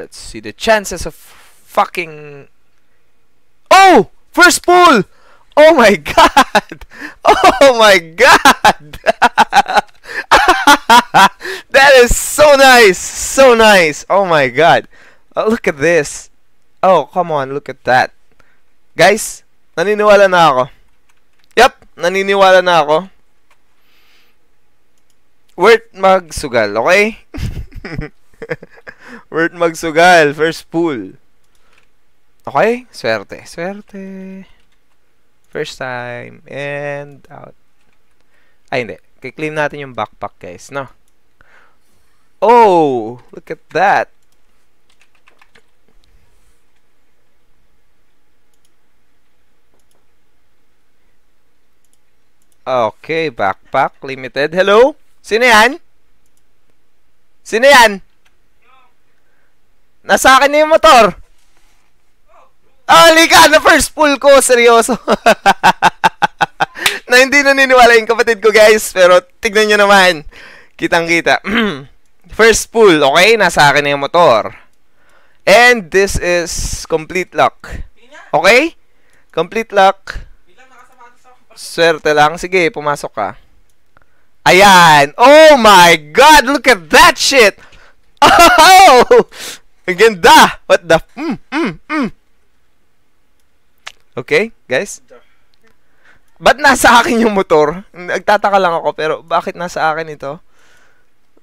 Let's see the chances of fucking... Oh! First pull! Oh my god! Oh my god! that is so nice! So nice! Oh my god! Uh, look at this! Oh, come on, look at that. Guys, naniniwala na ako. Yep, naniniwala na ako. Worth magsugal, okay? Worth magsugal. First pull. Okay? Swerte. Swerte. First time. And out. Ay, hindi. Kiklaim natin yung backpack, guys. No? Oh! Look at that! Okay, backpack, limited. Hello? Sino yan? Sino yan? Nasa akin na yung motor. Ah, Ali ka, na first pull ko, seryoso. na hindi naniniwala yung kapatid ko, guys. Pero tignan nyo naman. Kitang-kita. first pull, okay? Nasa akin na yung motor. And this is complete luck. Okay? Complete luck. Swerte lang. Sige, pumasok ka. Ayan. Oh my God! Look at that shit! Oh! Ang ganda! What the... Mm, mm, mm. Okay, guys? Ba't nasa akin yung motor? Nagtataka lang ako, pero bakit nasa akin ito?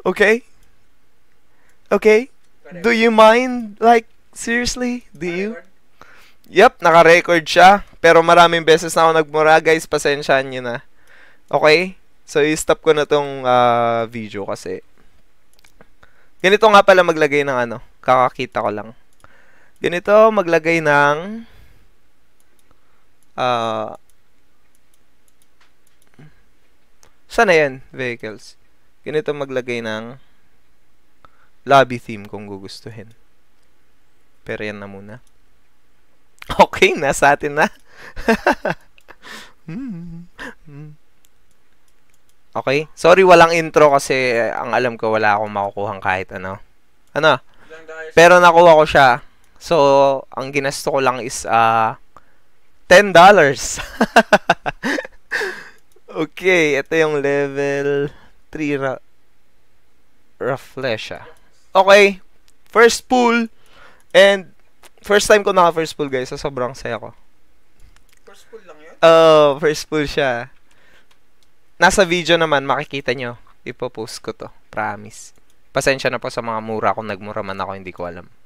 Okay? Okay? Do you mind? Like, seriously? Do you? Yep, naka-record siya. Pero maraming beses na ako nagmura, guys. Pasensyaan nyo na. Okay? So, i-stop ko na tong uh, video kasi Ganito nga pala maglagay ng ano. Kakakita ko lang. Ganito maglagay ng uh, ah, sana yan, vehicles. Ganito maglagay ng lobby theme kung gugustuhin. Pero yan na muna. Okay na, sa atin na. mm -hmm. hmm. Okay? Sorry, walang intro kasi eh, ang alam ko wala akong makukuhang kahit ano. Ano? Pero nakuha ko siya. So, ang ginasto ko lang is uh, ah, $10. okay, ito yung level 3 ra Raflesha. Okay, first pool. And first time ko naka first pool guys, so sobrang saya ko. First pool lang yun? Oo, uh, first pool siya nasa video naman, makikita nyo. Ipo-post ko to. Promise. Pasensya na po sa mga mura kung nagmura man ako, hindi ko alam.